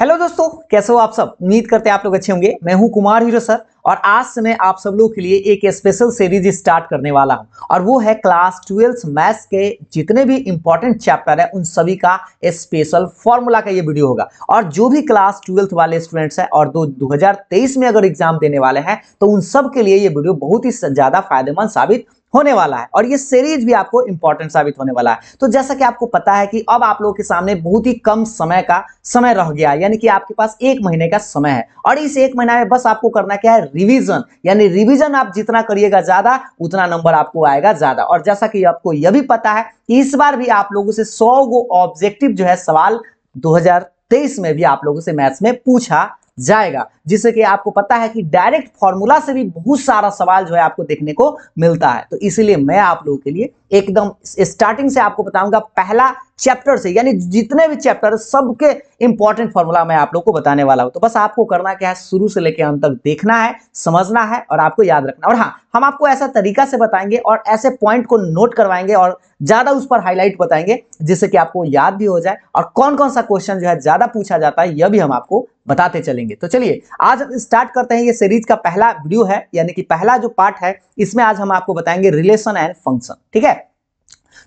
hello दोस्तों कैसे हो आप सब उम्मीद करते हैं आप लोग अच्छे होंगे मैं हूं कुमार हीरो सर और आज से मैं आप सब लोग के लिए एक स्पेशल सीरीज स्टार्ट करने वाला हूं और वो है क्लास ट्वेल्थ मैथ्स के जितने भी इंपॉर्टेंट चैप्टर है उन सभी का स्पेशल फॉर्मूला का ये वीडियो होगा और जो भी क्लास ट्वेल्थ वाले स्टूडेंट्स हैं और दो 2023 में अगर एग्जाम देने वाले हैं तो उन सब के लिए ये वीडियो बहुत ही ज़्यादा फायदेमंद साबित होने वाला है और ये सीरीज भी आपको इंपॉर्टेंट साबित होने वाला है तो जैसा कि आपको पता है कि अब आप लोगों के सामने बहुत ही कम समय का समय रह गया यानी कि आपके पास एक महीने का समय है और इस एक महीना में बस आपको करना क्या है रिविजन यानी रिविजन आप जितना करिएगा ज्यादा उतना नंबर आपको आएगा ज्यादा और जैसा कि आपको यह भी पता है कि इस बार भी आप लोगों से सौ गो ऑब्जेक्टिव जो है सवाल दो में भी आप लोगों से मैथ्स में पूछा जाएगा जिससे कि आपको पता है कि डायरेक्ट फॉर्मूला से भी बहुत सारा सवाल जो है आपको देखने को मिलता है तो इसीलिए मैं आप लोगों के लिए एकदम स्टार्टिंग से आपको बताऊंगा पहला चैप्टर से यानी जितने भी चैप्टर सबके इंपॉर्टेंट फॉर्मूला मैं आप लोग को बताने वाला हूं तो बस आपको करना क्या है शुरू से लेकर अंत तक देखना है समझना है और आपको याद रखना और हाँ हम आपको ऐसा तरीका से बताएंगे और ऐसे पॉइंट को नोट करवाएंगे और ज्यादा उस पर हाईलाइट बताएंगे जिससे कि आपको याद भी हो जाए और कौन कौन सा क्वेश्चन जो है ज्यादा पूछा जाता है यह भी हम आपको बताते चलेंगे तो चलिए आज हम स्टार्ट करते हैं ये सीरीज का पहला वीडियो है यानी कि पहला जो पार्ट है इसमें आज हम आपको बताएंगे रिलेशन एंड फंक्शन ठीक है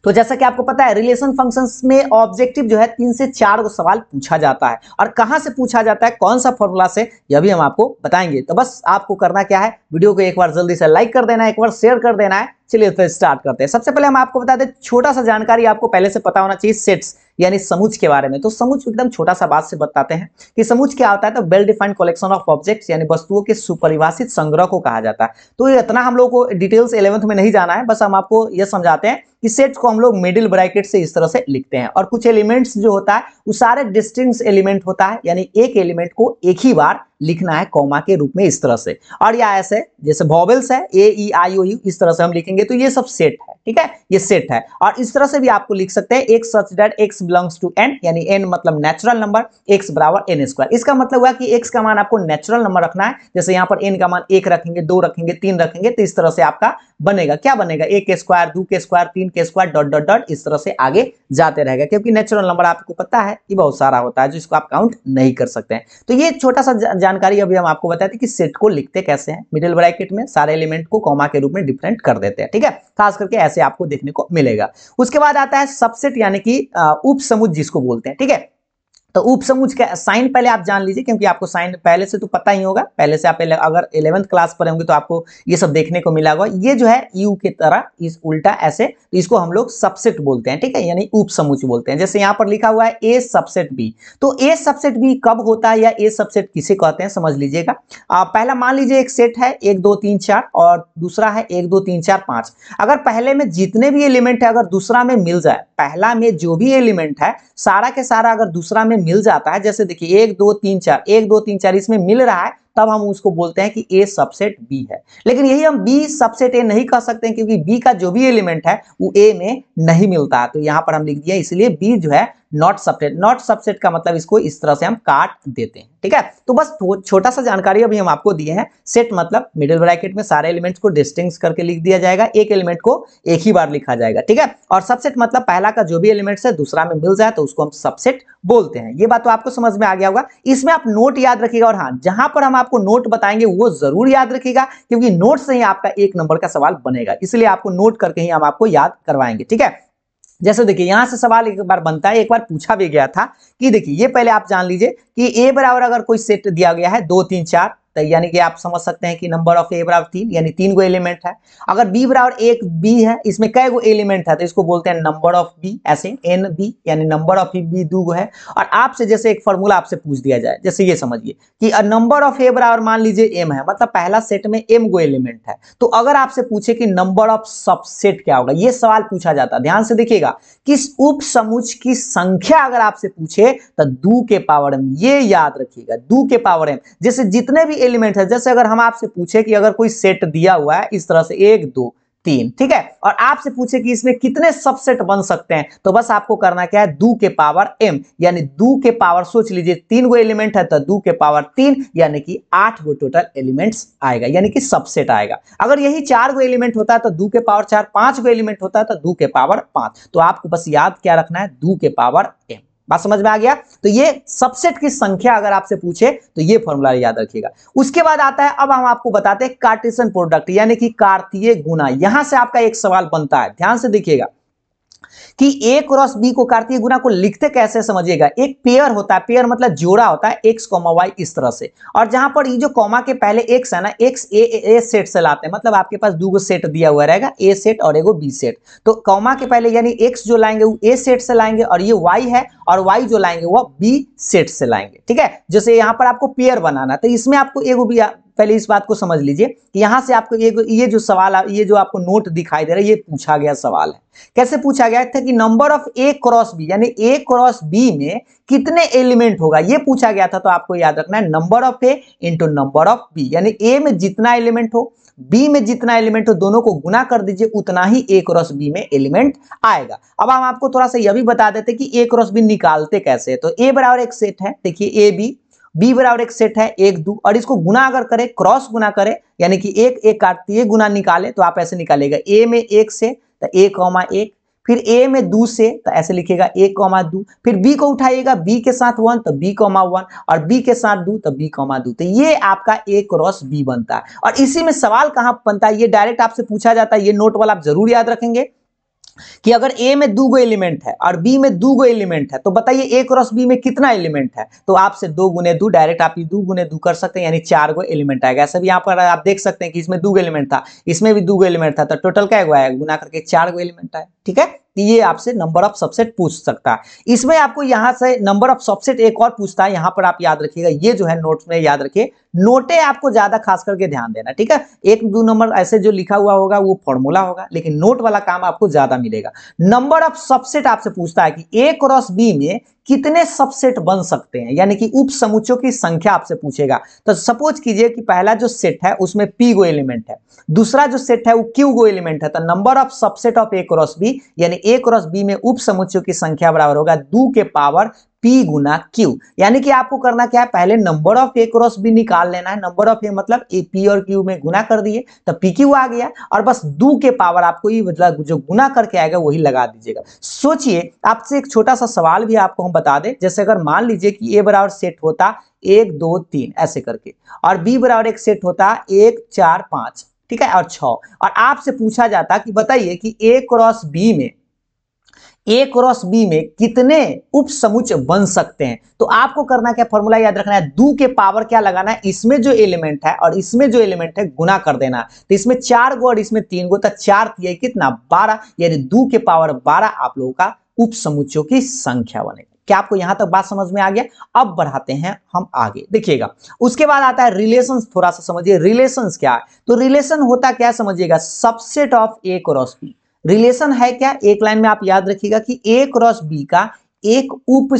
तो जैसा कि आपको पता है रिलेशन फंक्शंस में ऑब्जेक्टिव जो है तीन से चार को सवाल पूछा जाता है और कहां से पूछा जाता है कौन सा फॉर्मूला से यह भी हम आपको बताएंगे तो बस आपको करना क्या है वीडियो को एक बार जल्दी से लाइक कर देना है एक बार शेयर कर देना है चलिए फिर स्टार्ट करते हैं सबसे पहले हम आपको बता दें छोटा सा जानकारी आपको पहले से पता होना चाहिए सेट्स यानी समूच के बारे में तो समूच एकदम छोटा सा बात से बताते हैं कि समूच क्या होता है तो well defined collection of objects यानी वस्तुओं के सुपरिभाषित संग्रह को कहा जाता है तो इतना हम लोग को डिटेल्स इलेवंथ में नहीं जाना है बस हम आपको यह समझाते हैं कि सेट को हम लोग मिडिल ब्रैकेट से इस तरह से लिखते हैं और कुछ एलिमेंट्स जो होता है वो सारे डिस्टिंग एलिमेंट होता है यानी एक एलिमेंट को एक ही बार लिखना है कॉमा के रूप में इस तरह से और या ऐसे जैसे वॉवेल्स है ए ई आई ओ यू इस तरह से हम लिखेंगे तो ये सब सेट है ठीक है ये सेट है और इस तरह से भी आपको लिख सकते हैं X such that X belongs to N यानी एन मतलब नेचुरल नंबर एक्स बराबर एन स्क्वायर इसका मतलब हुआ कि एक्स का मान आपको नेचुरल नंबर रखना है जैसे यहाँ पर एन का मान एक रखेंगे दो रखेंगे तीन रखेंगे तो इस तरह से आपका बनेगा क्या बनेगा एक के स्क्वायर दो के स्क्वायर तीन के स्क्वायर डॉट डॉट डॉट इस तरह से आगे जाते रहेगा क्योंकि नेचुरल नंबर आपको पता है ये बहुत सारा होता है जो इसको आप काउंट नहीं कर सकते हैं तो ये छोटा सा जानकारी अभी हम आपको बताते हैं कि सेट को लिखते कैसे हैं मिडिल ब्रैकेट में सारे एलिमेंट को कॉमा के रूप में डिफरेंट कर देते हैं ठीक है खास करके ऐसे आपको देखने को मिलेगा उसके बाद आता है सबसेट यानी कि उप जिसको बोलते हैं ठीक है तो उपसमूह का साइन पहले आप जान लीजिए क्योंकि आपको साइन पहले से तो पता ही होगा पहले से आप अगर इलेवंथ क्लास पर होंगे तो आपको ये सब देखने को मिला होगा ये जो है यू के तरह इस उल्टा ऐसे तो इसको हम लोग सबसेट बोलते हैं ठीक है यानी उपसमूह बोलते हैं जैसे यहाँ पर लिखा हुआ है ए सबसेट बी तो ए सबसेट बी कब होता है या ए सबसेट किसे कहते हैं समझ लीजिएगा पहला मान लीजिए एक सेट है एक दो तीन चार और दूसरा है एक दो तीन चार पांच अगर पहले में जितने भी एलिमेंट है अगर दूसरा में मिल जाए पहला में जो भी एलिमेंट है सारा के सारा अगर दूसरा में मिल जाता है जैसे देखिए एक दो तीन चार एक दो तीन चार इसमें मिल रहा है तब हम उसको बोलते हैं कि ए सबसेट बी है लेकिन यही हम बी सबसेट ए नहीं कह सकते हैं क्योंकि बी का जो भी एलिमेंट है वो ए में नहीं मिलता है तो यहां पर हम लिख दिया इसलिए बी जो है नॉट सबसेट नॉट सबसेट का मतलब इसको इस तरह से हम काट देते हैं ठीक है तो बस छोटा सा जानकारी अभी हम आपको दिए हैं सेट मतलब मिडिल ब्रैकेट में सारे एलिमेंट्स को डिस्टिंग्स करके लिख दिया जाएगा एक एलिमेंट को एक ही बार लिखा जाएगा ठीक है और सबसेट मतलब पहला का जो भी एलिमेंट है दूसरा में मिल जाए तो उसको हम सबसेट बोलते हैं ये बात तो आपको समझ में आ गया होगा इसमें आप नोट याद रखिएगा और हाँ जहां पर हम आपको नोट बताएंगे वो जरूर याद रखिएगा क्योंकि नोट से ही आपका एक नंबर का सवाल बनेगा इसलिए आपको नोट करके ही हम आपको याद करवाएंगे ठीक है जैसे देखिए यहां से सवाल एक बार बनता है एक बार पूछा भी गया था कि देखिए ये पहले आप जान लीजिए कि ए बराबर अगर कोई सेट दिया गया है दो तीन चार तो यानी कि आप समझ सकते हैं कि नंबर ऑफ ए बराबर तीन यानी तीन गो एलिमेंट है अगर बी बराबर एक बी है इसमें कई गो एलिमेंट है तो इसको बोलते हैं नंबर ऑफ बी ऐसे एन बी यानी नंबर ऑफ बी दू गो है और आपसे जैसे एक फॉर्मूला आपसे पूछ दिया जाए जैसे ये समझिए कि नंबर ऑफ ए बराबर मान लीजिए एम है मतलब पहला सेट में एम गो एलिमेंट है तो अगर आपसे पूछे कि नंबर ऑफ सबसेट क्या होगा ये सवाल पूछा जाता है ध्यान से देखिएगा किस उप समूच की संख्या अगर आपसे पूछे तो दू के पावर एम ये याद रखिएगा दू के पावर एम जैसे जितने भी एलिमेंट है जैसे अगर हम आपसे पूछे कि अगर कोई सेट दिया हुआ है इस तरह से एक दो तीन ठीक है और आपसे पूछे कि इसमें कितने सबसेट बन सकते हैं तो बस आपको करना क्या है दू के पावर एम यानी दू के पावर सोच लीजिए तीन गो एलिमेंट है तो दू के पावर तीन यानी कि आठ गो टोटल एलिमेंट्स आएगा यानी कि सबसेट आएगा अगर यही चार गो एलिमेंट होता है तो दू के पावर चार पांच गो एलिमेंट होता है तो दू के पावर पांच तो आपको बस याद क्या रखना है दू के पावर एम बात समझ में आ गया तो ये सबसेट की संख्या अगर आपसे पूछे तो ये फॉर्मूला याद रखिएगा उसके बाद आता है अब हम आपको बताते हैं कार्टेशन प्रोडक्ट यानी कि कार्तीय गुना यहां से आपका एक सवाल बनता है ध्यान से देखिएगा कि ए क्रॉस बी को कार्तीय गुना को लिखते कैसे समझिएगा एक पेयर होता है पेयर मतलब जोड़ा होता है एक्स कॉमा वाई इस तरह से और जहां पर ये जो कॉमा के पहले एक्स है ना एक्स ए ए सेट से लाते हैं मतलब आपके पास दो सेट दिया हुआ रहेगा ए सेट और एगो बी सेट तो कॉमा के पहले यानी एक्स जो लाएंगे वो ए सेट से लाएंगे और ये वाई है और वाई जो लाएंगे वो बी सेट से लाएंगे ठीक है जैसे यहां पर आपको पेयर बनाना तो इसमें आपको एगो बी पहले इस बात को समझ लीजिए कि यहां से आपको ये ये जो सवाल ये जो आपको नोट दिखाई दे रहा है ये पूछा गया सवाल है कैसे पूछा गया था कि number of A cross B यानी ए क्रॉस बी में कितने एलिमेंट होगा ये पूछा गया था तो आपको याद रखना है number of A into number of B यानी ए में जितना एलिमेंट हो बी में जितना एलिमेंट हो दोनों को गुना कर दीजिए उतना ही ए क्रॉस बी में एलिमेंट आएगा अब हम आपको थोड़ा सा यह भी बता देते कि ए क्रॉस बी निकालते कैसे है तो ए बराबर एक सेट है देखिए ए बी बी बराबर एक सेट है एक दो और इसको गुना अगर करे क्रॉस गुना करे यानी कि एक एक काटती है गुना निकाले तो आप ऐसे निकालेगा ए में एक से तो ए कौमा एक फिर ए में दो से तो ऐसे लिखेगा ए कौमा दो फिर बी को उठाइएगा बी के साथ वन तो बी कौमा वन और बी के साथ दो तो बी कौमा दो तो ये आपका ए क्रॉस बी बनता है और इसी में सवाल कहाँ बनता है ये डायरेक्ट आपसे पूछा जाता है ये नोट वाला आप जरूर याद रखेंगे कि अगर ए में दो गो एलिमेंट है और बी में दो गो एलिमेंट है तो बताइए ए क्रॉस बी में कितना एलिमेंट है तो आपसे दो गुने दो डायरेक्ट आप दो गुने दो कर सकते हैं यानी चार गो एलिमेंट आएगा ऐसा भी यहाँ पर आप देख सकते हैं कि इसमें दो गो एलिमेंट था इसमें भी दो गो एलिमेंट था तो टोटल क्या हुआ है गुना करके चार गो एलिमेंट आए ठीक है ये आपसे नंबर ऑफ सबसेट पूछ सकता है इसमें आपको यहां से नंबर ऑफ सबसेट एक और पूछता है यहां पर आप याद रखिएगा ये जो है नोट में याद रखिए नोटे आपको ज्यादा खास करके ध्यान देना ठीक है एक दो नंबर ऐसे जो लिखा हुआ होगा वो फॉर्मूला होगा लेकिन नोट वाला काम आपको ज्यादा मिलेगा नंबर ऑफ सबसेट आपसे पूछता है कि ए क्रॉस बी में कितने सबसेट बन सकते हैं यानी कि उप समुचों की संख्या आपसे पूछेगा तो सपोज कीजिए कि पहला जो सेट है उसमें पी गो एलिमेंट है दूसरा जो सेट है वो क्यू गो एलिमेंट है तो number of subset of A cross B यानी ए क्रॉस बी में उप समुचों की संख्या बराबर होगा दू के पावर पी गुना क्यू यानी कि आपको करना क्या है पहले number of A cross B निकाल लेना है नंबर ऑफ ए मतलब ए पी और क्यू में गुना कर दिए तो पी क्यू आ गया और बस दू के पावर आपको ये मतलब जो गुना करके आएगा वही लगा दीजिएगा सोचिए आपसे एक छोटा सा सवाल भी आपको हम बता दें जैसे अगर मान लीजिए कि ए बराबर सेट होता एक दो तीन ऐसे करके और बी बराबर एक सेट होता एक चार पांच ठीक है और छ और आपसे पूछा जाता कि बताइए कि ए क्रॉस बी में ए क्रॉस बी में कितने उपसमुच बन सकते हैं तो आपको करना क्या फॉर्मूला याद रखना है दू के पावर क्या लगाना है इसमें जो एलिमेंट है और इसमें जो एलिमेंट है गुना कर देना तो इसमें चार गो और इसमें तीन गो तो चार तो कितना बारह यानी दू के पावर बारह आप लोगों का उपसमुचों की संख्या बनेगी क्या आपको यहां तक बात समझ में आ गया अब बढ़ाते हैं हम आगे देखिएगा उसके बाद आता है रिलेशन थोड़ा सा समझिए रिलेशन क्या है तो रिलेशन होता क्या समझिएगा subset of A cross B relation है क्या एक लाइन में आप याद रखिएगा कि ए क्रॉस बी का एक उप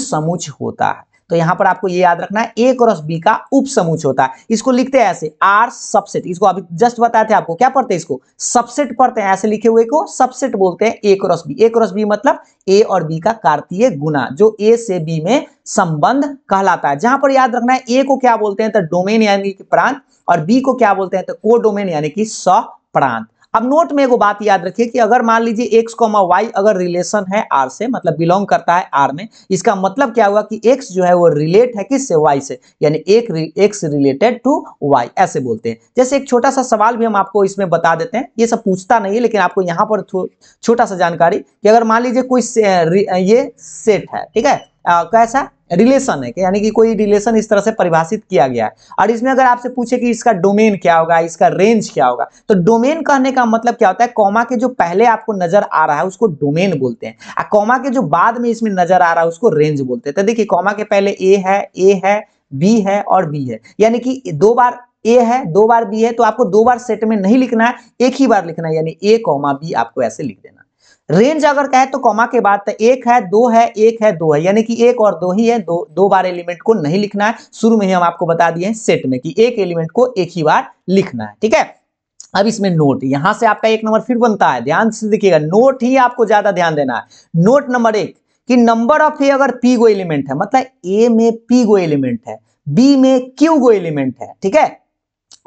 होता है तो यहां पर आपको ये याद रखना है ए क्रॉस बी का उप होता है इसको लिखते हैं ऐसे आर सबसेट इसको अभी जस्ट बताया थे आपको क्या पढ़ते हैं इसको सबसेट पढ़ते हैं ऐसे लिखे हुए को सबसेट बोलते हैं A cross B A cross B मतलब ए और बी का कार्तीय गुना जो ए से बी में संबंध कहलाता है जहां पर याद रखना है ए को क्या बोलते हैं तो डोमेन यानी कि प्रांत और बी को क्या बोलते हैं तो को डोमेन यानी कि स प्रांत अब नोट में एगो बात याद रखिए कि अगर मान लीजिए एक्स कॉमा वाई अगर रिलेशन है आर से मतलब बिलोंग करता है आर में इसका मतलब क्या हुआ कि एक्स जो है वो रिलेट है किससे वाई से यानी एक एक्स रिलेटेड टू वाई ऐसे बोलते हैं जैसे एक छोटा सा सवाल भी हम आपको इसमें बता देते हैं ये सब पूछता नहीं है लेकिन आपको यहाँ पर छोटा सा जानकारी कि अगर मान लीजिए कोई से, ये सेट है ठीक है आ, कैसा रिलेशन है यानी कि कोई रिलेशन इस तरह से परिभाषित किया गया है और इसमें अगर आपसे पूछे कि इसका डोमेन क्या होगा इसका रेंज क्या होगा तो डोमेन कहने का मतलब क्या होता है कॉमा के जो पहले आपको नजर आ रहा है उसको डोमेन बोलते हैं और कॉमा के जो बाद में इसमें नजर आ रहा है उसको रेंज बोलते हैं तो देखिए कॉमा के पहले ए है ए है बी है और बी है यानी कि दो बार ए है दो बार बी है तो आपको दो बार सेट में नहीं लिखना है एक ही बार लिखना है यानी ए कॉमा बी आपको ऐसे लिख देना रेंज अगर कहे तो कॉमा के बाद तो एक है दो है एक है दो है यानी कि एक और दो ही है दो दो बार एलिमेंट को नहीं लिखना है शुरू में ही हम आपको बता दिए हैं सेट में कि एक एलिमेंट को एक ही बार लिखना है ठीक है अब इसमें नोट यहां से आपका एक नंबर फिर बनता है ध्यान से देखिएगा नोट ही आपको ज्यादा ध्यान देना है नोट नंबर एक कि नंबर ऑफ ए अगर पी गो एलिमेंट है मतलब ए में पी गो एलिमेंट है बी में क्यू गो एलिमेंट है ठीक है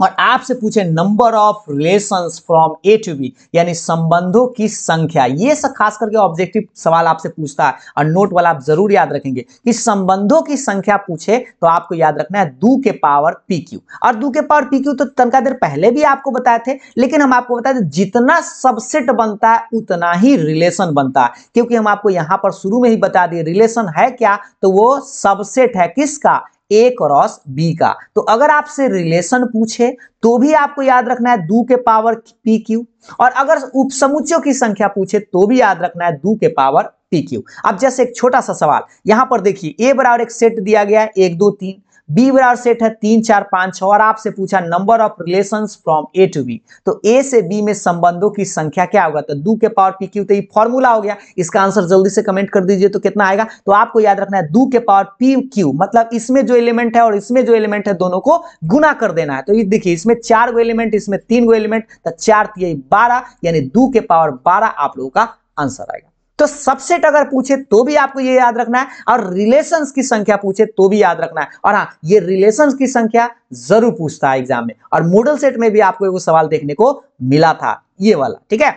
और आपसे पूछे number of relation from A to B यानी संबंधों की संख्या ये सब खास करके ऑब्जेक्टिव सवाल आपसे पूछता है और नोट वाला आप जरूर याद रखेंगे कि संबंधों की संख्या पूछे तो आपको याद रखना है दू के पावर पी क्यू और दू के पावर पी क्यू तो तनका देर पहले भी आपको बताए थे लेकिन हम आपको बताए थे जितना सबसेट बनता है उतना ही रिलेशन बनता है क्योंकि हम आपको यहां पर शुरू में ही बता दिए रिलेशन है क्या तो वो सबसेट है किसका ए क्रॉस बी का तो अगर आपसे रिलेशन पूछे तो भी आपको याद रखना है दू के पावर पी क्यू और अगर उपसमुचों की संख्या पूछे तो भी याद रखना है दू के पावर पी क्यू अब जैसे एक छोटा सा सवाल यहां पर देखिए ए बराबर एक सेट दिया गया है एक दो तीन बी बराबर सेट है तीन चार पांच छह और आपसे पूछा number of relation from A to B तो ए से बी में संबंधों की संख्या क्या होगा तो दू के पावर पी क्यू तो ये फॉर्मूला हो गया इसका आंसर जल्दी से कमेंट कर दीजिए तो कितना आएगा तो आपको याद रखना है दू के पावर पी क्यू मतलब इसमें जो एलिमेंट है और इसमें जो एलिमेंट है दोनों को गुना कर देना है तो ये देखिए इसमें चार गो एलिमेंट इसमें तीन गो एलिमेंट तो चार बारह यानी दू के पावर बारह आप लोगों का आंसर आएगा तो सबसेट अगर पूछे तो भी आपको ये याद रखना है और रिलेशन की संख्या पूछे तो भी याद रखना है और हाँ ये रिलेशन की संख्या जरूर पूछता है एग्जाम में और मॉडल सेट में भी आपको एक सवाल देखने को मिला था ये वाला ठीक है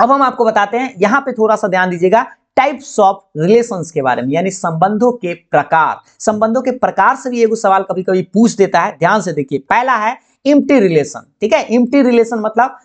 अब हम आपको बताते हैं यहां पे थोड़ा सा ध्यान दीजिएगा टाइप्स ऑफ रिलेशंस के बारे में यानी संबंधों के प्रकार संबंधों के प्रकार से भी एक सवाल कभी कभी पूछ देता है ध्यान से देखिए पहला है इम्टी रिलेशन ठीक है इम्टी रिलेशन मतलब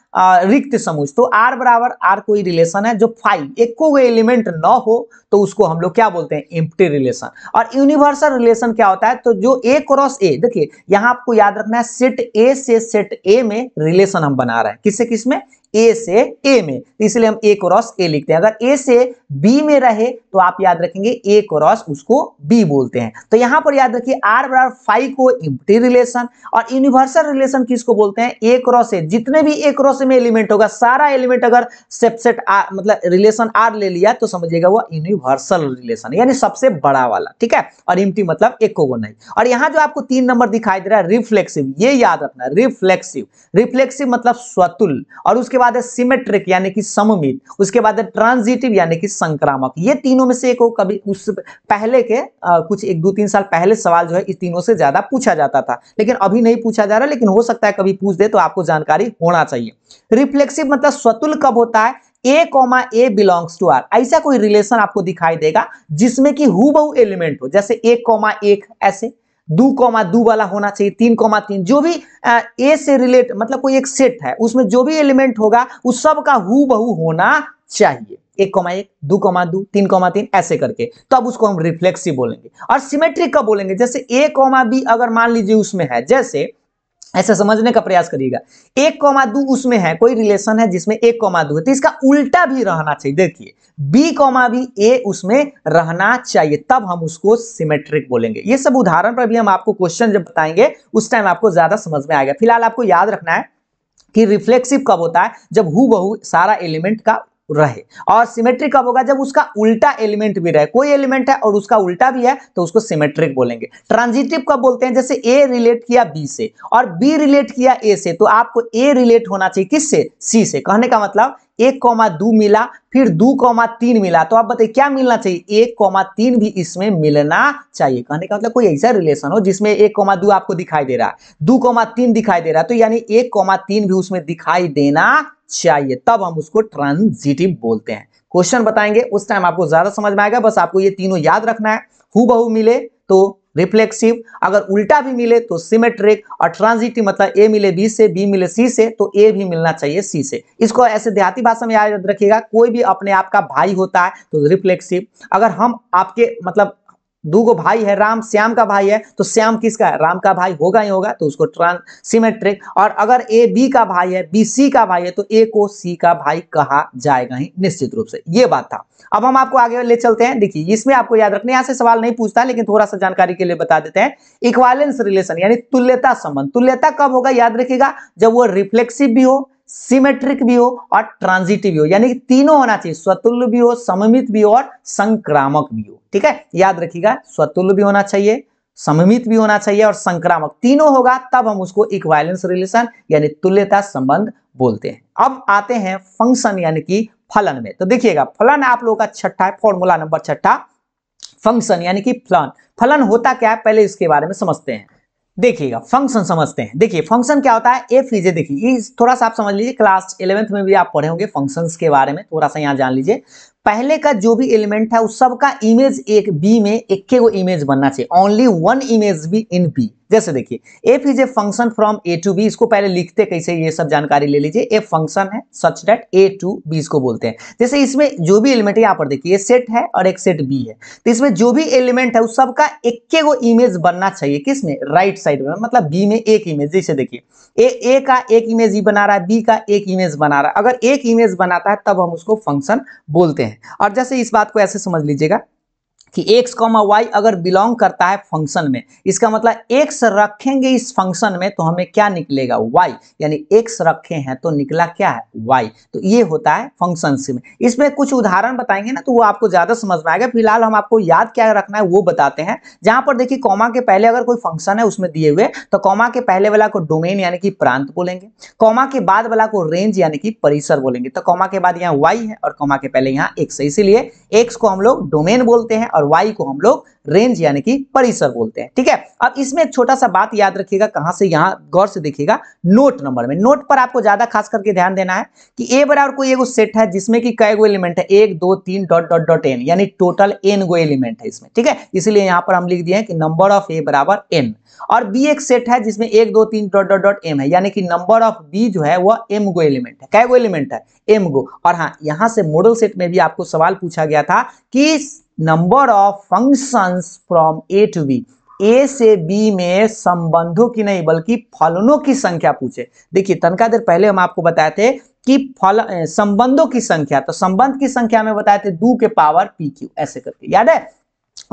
रिक्त समूह तो आर बराबर आर कोई रिलेशन है जो फाइव एक एलिमेंट न हो तो उसको हम लोग क्या बोलते हैं इम्प्टी रिलेशन और यूनिवर्सल रिलेशन क्या होता है तो जो ए क्रॉस ए देखिए यहां आपको याद रखना है सेट ए से सेट ए में रिलेशन हम बना रहे हैं किससे किस में ए से ए में तो इसलिए हम ए क्रॉस ए लिखते हैं अगर ए से बी में रहे तो आप याद रखेंगे ए क्रॉस उसको बी बोलते हैं तो यहां पर याद रखिए आर बराबर फाइव को इम्प्टी रिलेशन और यूनिवर्सल रिलेशन किसको बोलते हैं ए क्रॉस ए जितने भी ए क्रॉस में एलिमेंट होगा सारा एलिमेंट अगर सबसेट मतलब रिलेशन आर ले लिया तो समझिएगा वह यूनिवर्सल रिलेशन यानी सबसे बड़ा वाला ठीक है और इम्टी मतलब एक को नहीं और यहाँ जो आपको तीन नंबर दिखाई दे रहा है रिफ्लेक्सिव ये याद रखना रिफ्लेक्सिव रिफ्लेक्सिव मतलब स्वतुल और उसके बाद है सिमेट्रिक यानी कि सममित उसके बाद है ट्रांजिटिव यानी कि संक्रामक ये तीनों में से एक हो कभी उस पहले के आ, कुछ एक दो तीन साल पहले सवाल जो है इस तीनों से ज्यादा पूछा जाता था लेकिन अभी नहीं पूछा जा रहा लेकिन हो सकता है कभी पूछ दे तो आपको जानकारी होना चाहिए रिफ्लेक्सिव मतलब स्वतुल कब होता है A comma A belongs to R ऐसा कोई रिलेशन आपको दिखाई देगा जिसमें कि हु एलिमेंट हो जैसे ए कॉमा एक ऐसे दो कौमा दो वाला होना चाहिए तीन कौमा तीन जो भी ए से रिलेट मतलब कोई एक सेट है उसमें जो भी एलिमेंट होगा उस सब का हु बहु होना चाहिए एक कौमा एक दो कौमा दो तीन कौमा तीन ऐसे करके तो अब उसको हम रिफ्लेक्सिव बोलेंगे और सिमेट्रिक का बोलेंगे जैसे ए कौमा बी अगर मान लीजिए उसमें है जैसे ऐसे समझने का प्रयास करिएगा एक कौमा दू उसमें है कोई रिलेशन है जिसमें एक कौमा दू है तो इसका उल्टा भी रहना चाहिए देखिए बी कौमा भी ए उसमें रहना चाहिए तब हम उसको सिमेट्रिक बोलेंगे ये सब उदाहरण पर भी हम आपको क्वेश्चन जब बताएंगे उस टाइम आपको ज्यादा समझ में आएगा फिलहाल आपको याद रखना है कि रिफ्लेक्सिव कब होता है जब हु सारा एलिमेंट का रहे और सिमेट्रिक कब होगा जब उसका उल्टा एलिमेंट भी रहे कोई एलिमेंट है और उसका उल्टा भी है तो उसको सिमेट्रिक बोलेंगे ट्रांजिटिव कब बोलते हैं जैसे ए रिलेट किया बी से और बी रिलेट किया ए से तो आपको ए रिलेट होना चाहिए किससे सी से कहने का मतलब एक कौमा दू मिला फिर दो कौमा तीन मिला तो आप बताइए क्या मिलना चाहिए एक कौमा तीन भी इसमें मिलना चाहिए कहने का मतलब कोई ऐसा रिलेशन हो जिसमें एक कौमा दो आपको दिखाई दे रहा है दो कौमा तीन दिखाई दे रहा है तो यानी एक कौमा तीन भी उसमें दिखाई देना चाहिए तब हम उसको ट्रांजिटिव बोलते हैं क्वेश्चन बताएंगे उस टाइम आपको ज्यादा समझ में आएगा बस आपको ये तीनों याद रखना है हु मिले तो रिफ्लेक्सिव अगर उल्टा भी मिले तो सिमेट्रिक और ट्रांजिटिव मतलब ए मिले बी से बी मिले सी से तो ए भी मिलना चाहिए सी से इसको ऐसे देहाती भाषा में याद रखिएगा कोई भी अपने आप का भाई होता है तो रिफ्लेक्सिव अगर हम आपके मतलब दो गो भाई है राम श्याम का भाई है तो श्याम किसका है राम का भाई होगा ही होगा तो उसको ट्रांसिमेट्रिक सिमेट्रिक और अगर ए बी का भाई है बी सी का भाई है तो ए को सी का भाई कहा जाएगा ही निश्चित रूप से ये बात था अब हम आपको आगे ले चलते हैं देखिए इसमें आपको याद रखने यहां से सवाल नहीं पूछता लेकिन थोड़ा सा जानकारी के लिए बता देते हैं इक्वालेंस रिलेशन यानी तुल्यता संबंध तुल्यता कब होगा याद रखेगा जब वो रिफ्लेक्सिव भी हो सिमेट्रिक भी हो और ट्रांजिटिव भी हो यानी कि तीनों होना चाहिए स्वतुल्य भी हो सममित भी हो और संक्रामक भी हो ठीक है याद रखिएगा स्वतुल्य भी होना चाहिए सममित भी होना चाहिए और संक्रामक तीनों होगा तब हम उसको इक्वालेंस रिलेशन यानी तुल्यता संबंध बोलते हैं अब आते हैं फंक्शन यानी कि फलन में तो देखिएगा फलन आप लोगों का छठा है फॉर्मूला नंबर छठा फंक्शन यानी कि फलन फलन होता क्या है पहले इसके बारे में समझते हैं देखिएगा फंक्शन समझते हैं देखिए फंक्शन क्या होता है एफ लीजिए देखिए थोड़ा सा आप समझ लीजिए क्लास इलेवेंथ में भी आप पढ़े होंगे फंक्शंस के बारे में थोड़ा सा यहाँ जान लीजिए पहले का जो भी एलिमेंट है उस सबका इमेज एक बी में एक के वो इमेज बनना चाहिए only one image B in B जैसे देखिए F is a function from A to B इसको पहले लिखते कैसे ये सब जानकारी ले लीजिए ए फंक्शन है such that A to B इसको बोलते हैं जैसे इसमें जो भी एलिमेंट है यहाँ पर देखिए सेट है और एक सेट बी है तो इसमें जो भी एलिमेंट है उस सबका एक गो इमेज बनना चाहिए किसमें राइट साइड में मतलब बी में एक इमेज जैसे देखिए ए ए का एक इमेज ही बना रहा है बी का एक इमेज बना रहा है अगर एक इमेज बनाता है तब हम उसको फंक्शन बोलते हैं और जैसे इस बात को ऐसे समझ लीजिएगा कि एक्स कॉमा वाई अगर बिलोंग करता है फंक्शन में इसका मतलब एक्स रखेंगे इस फंक्शन में तो हमें क्या निकलेगा वाई यानी एक्स रखे हैं तो निकला क्या है वाई तो ये होता है फंक्शन में इसमें कुछ उदाहरण बताएंगे ना तो वो आपको ज्यादा समझ में आएगा फिलहाल हम आपको याद क्या रखना है वो बताते हैं जहां पर देखिए कॉमा के पहले अगर कोई फंक्शन है उसमें दिए हुए तो कॉमा के पहले वाला को डोमेन यानी कि प्रांत बोलेंगे कॉमा के बाद वाला को रेंज यानी कि परिसर बोलेंगे तो कॉमा के बाद यहाँ वाई है और कॉमा के पहले यहाँ एक्स है इसीलिए एक्स को हम लोग डोमेन बोलते हैं और और वाई को हम लोग रेंज यानी कि परिसर बोलते हैं ठीक है अब इसमें एक छोटा सा बात याद रखिएगा कहां से यहां गौर से देखिएगा नोट नंबर में नोट पर आपको ज्यादा खास करके ध्यान देना है कि ए बराबर कोई एगो सेट है जिसमें कि कई गो एलिमेंट है एक दो तीन डॉट डॉट डॉट एन यानी टोटल एन गो एलिमेंट है इसमें ठीक है इसलिए यहां पर हम लिख दिए कि नंबर ऑफ ए बराबर एन और बी एक सेट है जिसमें एक दो तीन डॉट डॉट डॉट एम है यानी कि नंबर ऑफ बी जो है वह एम गो एलिमेंट है कै गो एलिमेंट है एम गो और हाँ यहां से मॉडल सेट में भी आपको सवाल पूछा गया था कि number of functions from A to B A से बी में संबंधों की नहीं बल्कि फलनों की संख्या पूछे देखिए तनका देर पहले हम आपको बताए थे कि फल संबंधों की संख्या तो संबंध की संख्या में बताए थे दू के पावर पी क्यू ऐसे करके याद है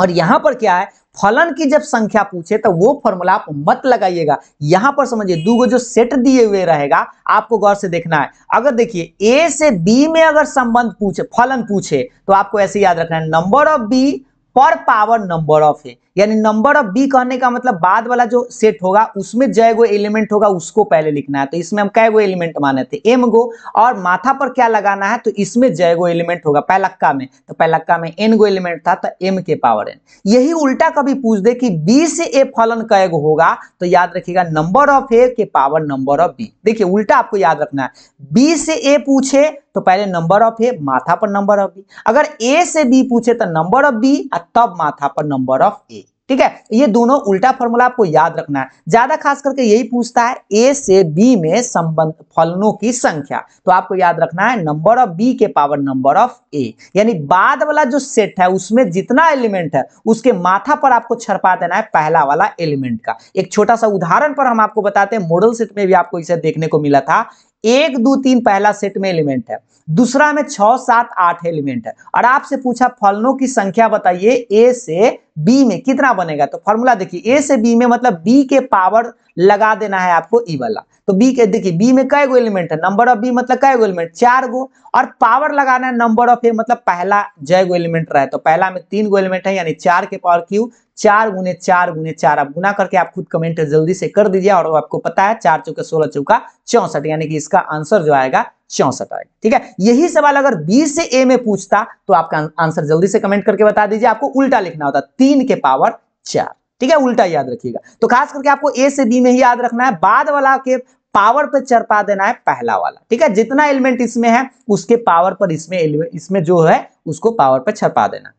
और यहां पर क्या है फलन की जब संख्या पूछे तो वो फॉर्मूला आप मत लगाइएगा यहां पर समझिए दो गो जो सेट दिए हुए रहेगा आपको गौर से देखना है अगर देखिए ए से बी में अगर संबंध पूछे फलन पूछे तो आपको ऐसे याद रखना है नंबर ऑफ बी पर पावर नंबर ऑफ ए यानी नंबर ऑफ बी कहने का मतलब बाद वाला जो सेट होगा उसमें जय गो एलिमेंट होगा उसको पहले लिखना है तो इसमें हम कै गो एलिमेंट माने थे एम गो और माथा पर क्या लगाना है तो इसमें जय गो एलिमेंट होगा पहलक्का में तो पहलक्का में एन गो एलिमेंट था तो एम के पावर एन यही उल्टा कभी पूछ दे कि बी से ए फलन कै गो होगा तो याद रखिएगा नंबर ऑफ ए के पावर नंबर ऑफ बी देखिए उल्टा आपको याद रखना है बी से ए पूछे तो पहले नंबर ऑफ ए माथा पर नंबर ऑफ बी अगर ए से बी पूछे तो नंबर ऑफ बी और तब माथा पर नंबर ऑफ ए ठीक है ये दोनों उल्टा फॉर्मूला आपको याद रखना है ज्यादा खास करके यही पूछता है ए से बी में संबंध फलनों की संख्या तो आपको याद रखना है नंबर ऑफ बी के पावर नंबर ऑफ ए यानी बाद वाला जो सेट है उसमें जितना एलिमेंट है उसके माथा पर आपको छरपा देना है पहला वाला एलिमेंट का एक छोटा सा उदाहरण पर हम आपको बताते हैं मॉडल सेट में भी आपको इसे देखने को मिला था एक दो तीन पहला सेट में एलिमेंट है दूसरा में छह सात आठ एलिमेंट है और आपसे पूछा फलनों की संख्या बताइए ए से बी में कितना बनेगा तो फॉर्मूला देखिए ए से बी में मतलब बी के पावर लगा देना है आपको ई e वाला तो बी के देखिए बी में कई गो एलिमेंट है नंबर ऑफ बी मतलब कई गो एलिमेंट चार गो और पावर लगाना है नंबर ऑफ ए मतलब पहला जय गो एलिमेंट रहा है तो पहला में तीन गो एलिमेंट है यानी चार के पावर क्यू चार गुने चार गुने चार आप गुना करके आप खुद कमेंट जल्दी से कर दीजिए और आपको पता है चार चौके सोलह चौका चौसठ यानी कि इसका आंसर जो आएगा चौसठ आएगा ठीक है यही सवाल अगर बी से ए में पूछता तो आपका आंसर जल्दी से कमेंट करके बता दीजिए आपको उल्टा लिखना होता तीन के पावर चार ठीक है उल्टा याद रखिएगा तो खास करके आपको ए से बी में ही याद रखना है बाद वाला के पावर पर चरपा देना है पहला वाला ठीक है जितना एलिमेंट इसमें है उसके पावर पर इसमें इसमें जो है उसको पावर पर छरपा देना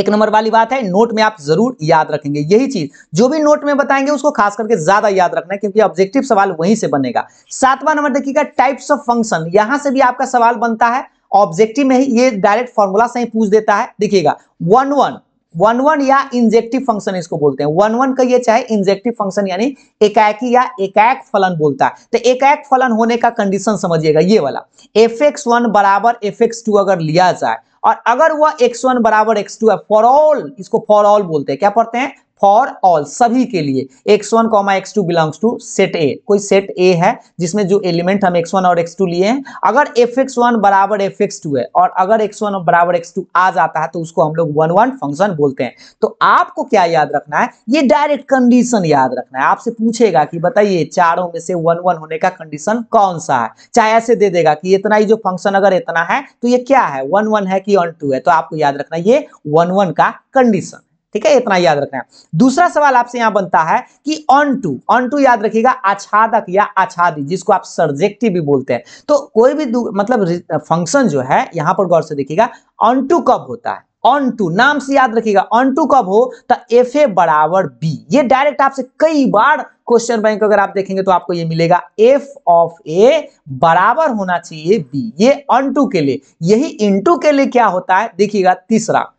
एक नंबर वाली बात है नोट में आप जरूर याद रखेंगे यही चीज जो भी नोट में बताएंगे उसको खास करके ज्यादा याद रखना है क्योंकि ऑब्जेक्टिव सवाल वहीं से बनेगा सातवां नंबर देखिएगा टाइप्स ऑफ फंक्शन यहां से भी आपका सवाल बनता है ऑब्जेक्टिव में ही ये डायरेक्ट फॉर्मूला से ही पूछ देता है देखिएगा वन वन वन वन या इंजेक्टिव फंक्शन इसको बोलते हैं वन वन का ये चाहे इंजेक्टिव फंक्शन यानी एकाएकी या एकाएक फलन बोलता है तो एकाएक फलन होने का कंडीशन समझिएगा ये वाला एफ एक्स वन बराबर एफ एक्स टू अगर लिया जाए और अगर वह x1 बराबर x2 है फॉर ऑल इसको फॉर ऑल बोलते हैं क्या पढ़ते हैं फॉर ऑल सभी के लिए X one comma X two belongs to set A कोई सेट ए है जिसमें जो एलिमेंट हम एक्स वन और एक्स टू लिए हैं अगर एफ एक्स वन बराबर एफ एक्स टू है और अगर एक्स वन बराबर एक्स टू आ जाता है तो उसको हम लोग वन वन फंक्शन बोलते हैं तो आपको क्या याद रखना है ये डायरेक्ट कंडीशन याद रखना है आपसे पूछेगा कि बताइए चारों में से वन वन होने का कंडीशन कौन सा है चाहे ऐसे दे देगा कि इतना ही जो फंक्शन अगर इतना है तो ये क्या है वन वन है कि वन टू है तो आपको याद रखना ये वन वन का कंडीशन ठीक है इतना याद रखना है दूसरा सवाल आपसे यहां बनता है कि ऑन टू ऑन टू याद रखिएगा आच्छादक या आच्छादी जिसको आप सर्जेक्टिव भी बोलते हैं तो कोई भी मतलब फंक्शन जो है यहां पर गौर से देखिएगा ऑन टू कब होता है ऑन टू नाम से याद रखिएगा ऑन टू कब हो तो एफ ए बराबर बी ये डायरेक्ट आपसे कई बार क्वेश्चन बैंक अगर आप देखेंगे तो आपको ये मिलेगा एफ ऑफ ए बराबर होना चाहिए बी ये ऑन टू के लिए यही इन टू के लिए क्या होता है देखिएगा तीसरा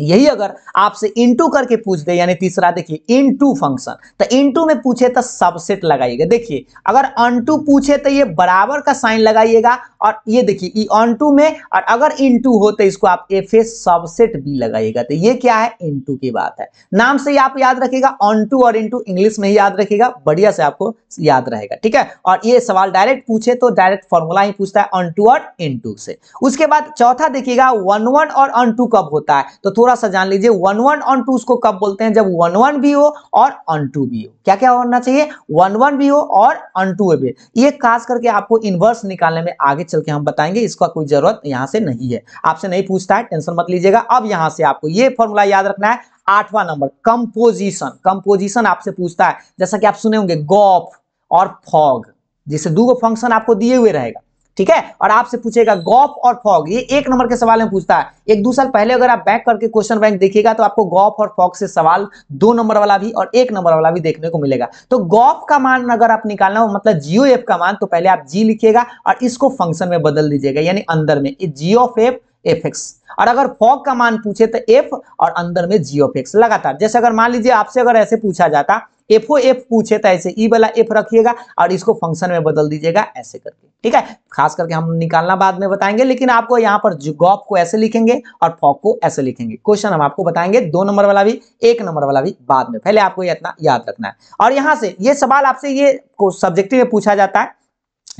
यही अगर आपसे इनटू करके पूछ दे यानी तीसरा देखिए इनटू फंक्शन तो इनटू में पूछे तो सबसेट लगाइएगा देखिए अगर अनटू पूछे तो ये बराबर का साइन लगाइएगा और ये देखिए अनटू में और अगर इनटू हो तो इसको आप एफ ए सबसेट बी लगाइएगा तो ये क्या है इनटू की बात है नाम से आप याद ऑन टू और टू इंग्लिश में ही याद रखेगा बढ़िया से आपको याद रहेगा ठीक है और ये सवाल डायरेक्ट पूछे तो डायरेक्ट फॉर्मूला ही पूछता है ऑनटू और इनटू से उसके बाद चौथा देखिएगा वन वन और अनटू कब होता है तो थोड़ा सा जान लीजिए वन वन ऑन टू उसको कब बोलते हैं जब वन वन भी हो और ऑन टू भी हो क्या क्या होना चाहिए वन वन भी हो और ऑन टू भी ये खास करके आपको इनवर्स निकालने में आगे चल के हम बताएंगे इसका कोई जरूरत यहाँ से नहीं है आपसे नहीं पूछता है टेंशन मत लीजिएगा अब यहाँ से आपको ये फॉर्मूला याद रखना है आठवां नंबर कंपोजिशन कंपोजिशन आपसे पूछता है जैसा कि आप सुने होंगे गॉफ और फॉग जिसे दो फंक्शन आपको दिए हुए रहेगा ठीक है और आपसे पूछेगा गॉफ और फॉग ये एक नंबर के सवाल में पूछता है एक दो साल पहले अगर आप बैक करके क्वेश्चन बैंक देखिएगा तो आपको गॉफ और फॉग से सवाल दो नंबर वाला भी और एक नंबर वाला भी देखने को मिलेगा तो गॉफ का मान अगर आप निकालना हो मतलब जियो एफ का मान तो पहले आप जी लिखिएगा और इसको फंक्शन में बदल दीजिएगा यानी अंदर में g of f f x और अगर फॉग का मान पूछे तो एफ और अंदर में जी ऑफ एक्स लगातार जैसे अगर मान लीजिए आपसे अगर ऐसे पूछा जाता एफ ओ एफ पूछे तो ऐसे ई e वाला एफ रखिएगा और इसको फंक्शन में बदल दीजिएगा ऐसे करके ठीक है खास करके हम निकालना बाद में बताएंगे लेकिन आपको यहाँ पर गॉप को ऐसे लिखेंगे और फॉक को ऐसे लिखेंगे क्वेश्चन हम आपको बताएंगे दो नंबर वाला भी एक नंबर वाला भी बाद में पहले आपको इतना याद रखना है और यहाँ से ये सवाल आपसे ये सब्जेक्टिव में पूछा जाता है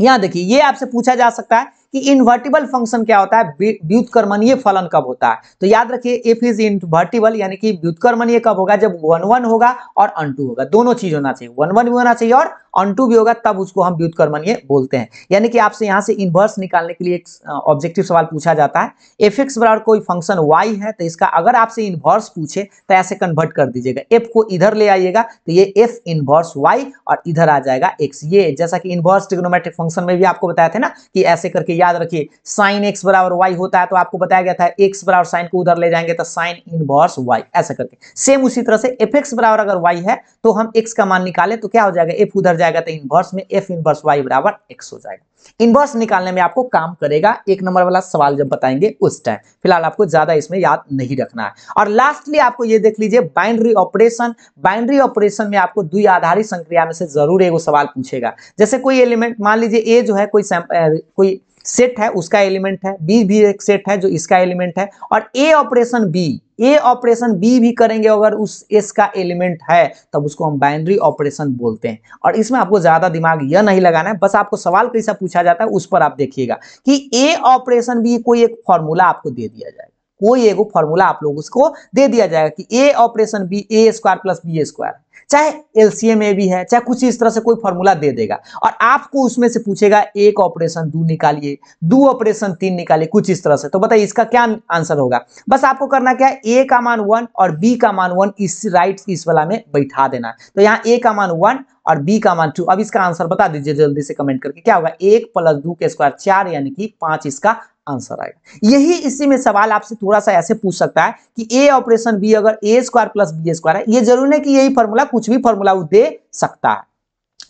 यहाँ देखिए ये आपसे पूछा जा सकता है कि इन्वर्टिबल फंक्शन क्या होता है व्युतकर्मणीय फलन कब होता है तो याद रखिए एफ इज इन्वर्टिबल यानी कि व्युतकर्मणीय कब होगा जब वन वन होगा और अन टू होगा दोनों चीज होना चाहिए वन वन भी होना चाहिए और अंटू भी होगा तब उसको हम व्युतकर्मणीय बोलते हैं यानी कि आपसे यहाँ से इन्वर्स निकालने के लिए एक ऑब्जेक्टिव सवाल पूछा जाता है एफ एक्स बराबर कोई फंक्शन वाई है तो इसका अगर आपसे इन्वर्स पूछे तो ऐसे कन्वर्ट कर दीजिएगा एफ को इधर ले आइएगा तो ये एफ इन्वर्स वाई और इधर आ जाएगा एक्स ये जैसा कि इन्वर्स ट्रिग्नोमेट्रिक फंक्शन में भी आपको बताया था ना कि ऐसे करके याद रखिए साइन एक्स बराबर वाई होता है तो आपको बताया गया था एक्स बराबर साइन को उधर ले जाएंगे तो साइन इनवर्स वाई ऐसा करके सेम उसी तरह से एफ एक्स बराबर अगर वाई है तो हम एक्स का मान निकाले तो क्या हो जाएगा एफ उधर जाएगा तो इनवर्स में एफ इनवर्स वाई बराबर एक्स हो जाएगा इनवर्स निकालने में आपको काम करेगा एक नंबर वाला सवाल जब बताएंगे उस टाइम फिलहाल आपको ज्यादा इसमें याद नहीं रखना है और लास्टली आपको ये देख लीजिए बाइंड्री ऑपरेशन बाइंड्री ऑपरेशन में आपको दुई आधारित संक्रिया में से जरूर एगो सवाल पूछेगा जैसे कोई एलिमेंट मान लीजिए ए जो है कोई कोई सेट है उसका एलिमेंट है बी भी एक सेट है जो इसका एलिमेंट है और a operation b a operation b भी करेंगे अगर उस एस का एलिमेंट है तब उसको हम बाइनरी ऑपरेशन बोलते हैं और इसमें आपको ज्यादा दिमाग यह नहीं लगाना है बस आपको सवाल कैसा पूछा जाता है उस पर आप देखिएगा कि ए ऑपरेशन बी कोई एक फॉर्मूला आपको दे दिया जाएगा वो एगो फॉर्मूला आप लोग उसको दे दिया जाएगा कि a operation b a square plus b square चाहे एलसीएम ए भी है चाहे कुछ इस तरह से कोई फॉर्मूला दे देगा और आपको उसमें से पूछेगा एक ऑपरेशन दो निकालिए दो ऑपरेशन तीन निकालिए कुछ इस तरह से तो बताइए इसका क्या आंसर होगा बस आपको करना क्या है ए का मान वन और बी का मान वन इस राइट इस वाला में बैठा देना तो यहाँ ए का मान वन और बी का मान टू अब इसका आंसर बता दीजिए जल्दी से कमेंट करके क्या होगा एक प्लस दो के स्क्वायर चार यानी कि पांच इसका आंसर आएगा यही इसी में सवाल आपसे थोड़ा सा ऐसे पूछ सकता है कि ए ऑपरेशन बी अगर a square plus b square है ये जरूरी नहीं कि यही फॉर्मूला कुछ भी फॉर्मूला वो दे सकता है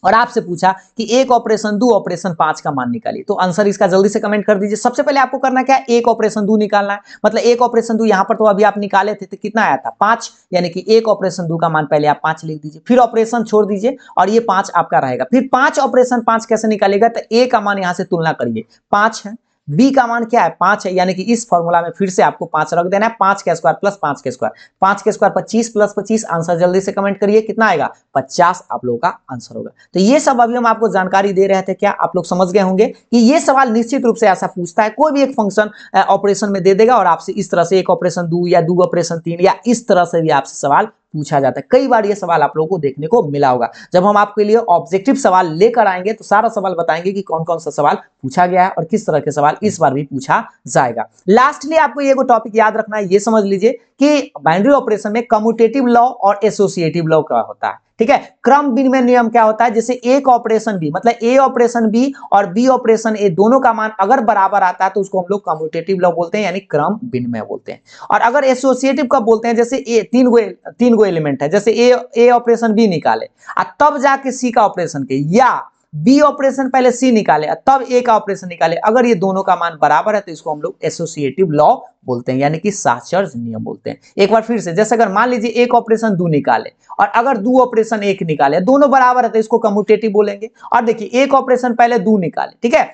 और आपसे पूछा कि एक ऑपरेशन दो ऑपरेशन पांच का मान निकालिए तो आंसर इसका जल्दी से कमेंट कर दीजिए सबसे पहले आपको करना क्या है एक ऑपरेशन दो निकालना है मतलब एक ऑपरेशन दो यहां पर तो अभी आप निकाले थे तो कितना आया था पांच यानी कि एक ऑपरेशन दो का मान पहले आप पांच लिख दीजिए फिर ऑपरेशन छोड़ दीजिए और ये पांच आपका रहेगा फिर पांच ऑपरेशन पांच कैसे निकालेगा तो ए का मान यहां से तुलना करिए पांच है बी का मान क्या है पांच है यानी कि इस फॉर्मूला में फिर से आपको पांच रख देना है पांच के स्क्वायर प्लस पांच के स्क्वायर पांच के स्क्वायर पच्चीस प्लस पच्चीस आंसर जल्दी से कमेंट करिए कितना आएगा पचास आप लोगों का आंसर होगा तो ये सब अभी हम आपको जानकारी दे रहे थे क्या आप लोग समझ गए होंगे कि ये सवाल निश्चित रूप से ऐसा पूछता है कोई भी एक फंक्शन ऑपरेशन में दे देगा और आपसे इस तरह से एक ऑपरेशन दो या दो ऑपरेशन तीन या इस तरह से भी आपसे सवाल पूछा जाता है कई बार ये सवाल आप लोगों को देखने को मिला होगा जब हम आपके लिए ऑब्जेक्टिव सवाल लेकर आएंगे तो सारा सवाल बताएंगे कि कौन कौन सा सवाल पूछा गया है और किस तरह के सवाल इस बार भी पूछा जाएगा लास्टली आपको ये टॉपिक याद रखना है ये समझ लीजिए कि बाइंड्री ऑपरेशन में कम्यूटेटिव लॉ और एसोसिएटिव लॉ क्या होता है ठीक है क्रम विनिमय नियम क्या होता है जैसे एक ऑपरेशन भी मतलब ए ऑपरेशन बी और बी ऑपरेशन ए दोनों का मान अगर बराबर आता है तो उसको हम लोग कम्यूटेटिव लॉ बोलते हैं यानी क्रम विनिमय बोलते हैं और अगर एसोसिएटिव का बोलते हैं जैसे ए तीन गो तीन गो एलिमेंट है जैसे ए ए ऑपरेशन बी निकाले और तब जाके सी का ऑपरेशन के या बी ऑपरेशन पहले सी निकाले तब ए का ऑपरेशन निकाले अगर ये दोनों का मान बराबर है तो इसको हम लोग एसोसिएटिव लॉ बोलते हैं यानी कि साचर नियम बोलते हैं एक बार फिर से जैसे अगर मान लीजिए एक ऑपरेशन दो निकाले और अगर दो ऑपरेशन एक निकाले दोनों बराबर है तो इसको कम्यूटेटिव बोलेंगे और देखिए एक ऑपरेशन पहले दो निकाले ठीक है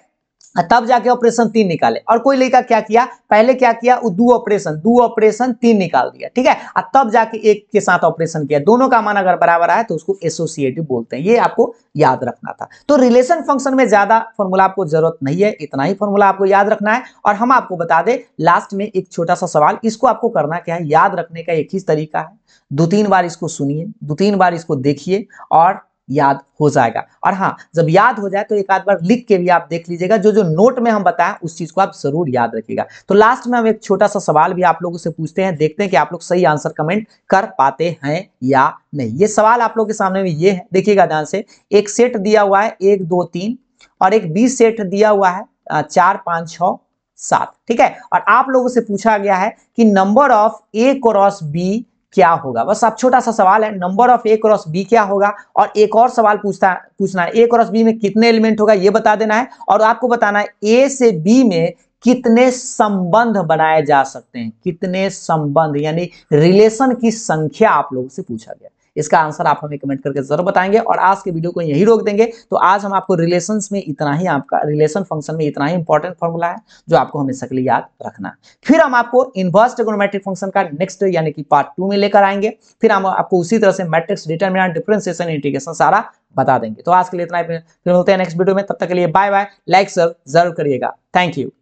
तब जाके ऑपरेशन तीन निकाले और कोई लड़का क्या किया पहले क्या किया दो ऑपरेशन दो ऑपरेशन तीन निकाल दिया ठीक है और तब जाके एक के साथ ऑपरेशन किया दोनों का मान अगर बराबर आया तो उसको एसोसिएटिव बोलते हैं ये आपको याद रखना था तो रिलेशन फंक्शन में ज्यादा फॉर्मूला आपको जरूरत नहीं है इतना ही फॉर्मूला आपको याद रखना है और हम आपको बता दें लास्ट में एक छोटा सा सवाल इसको आपको करना क्या है याद रखने का एक ही तरीका है दो तीन बार इसको सुनिए दो तीन बार इसको देखिए और याद हो जाएगा और हाँ जब याद हो जाए तो एक आध बार लिख के भी आप देख लीजिएगा जो जो नोट में हम बताएं उस चीज को आप जरूर याद रखिएगा तो लास्ट में हम एक छोटा सा सवाल भी आप लोगों से पूछते हैं देखते हैं कि आप लोग सही आंसर कमेंट कर पाते हैं या नहीं ये सवाल आप लोग के सामने में ये है देखिएगा ध्यान से एक सेट दिया हुआ है एक दो तीन और एक बीस सेट दिया हुआ है चार पांच छ सात ठीक है और आप लोगों से पूछा गया है कि number of A cross b क्या होगा बस आप छोटा सा सवाल है number of A cross b क्या होगा और एक और सवाल पूछता पूछना है ए क्रॉस बी में कितने एलिमेंट होगा ये बता देना है और आपको बताना है ए से बी में कितने संबंध बनाए जा सकते हैं कितने संबंध यानी रिलेशन की संख्या आप लोगों से पूछा गया इसका आंसर आप हमें कमेंट करके जरूर बताएंगे और आज के वीडियो को यही रोक देंगे तो आज हम आपको रिलेशन में इतना ही आपका रिलेशन फंक्शन में इतना ही इंपॉर्टेंट फॉर्मूला है जो आपको हमेशा के लिए याद रखना फिर हम आपको इन्वर्स टेगोनोमेट्रिक फंक्शन का नेक्स्ट यानी कि पार्ट टू में लेकर आएंगे फिर हम आपको उसी तरह से मैट्रिक्स डिटर्मिनेंट डिफ्रेंसिएशन इंटीग्रेशन सारा बता देंगे तो आज के लिए इतना ही फिर मिलते हैं नेक्स्ट वीडियो में तब तक के लिए बाय बाय लाइक सर जरूर करिएगा थैंक यू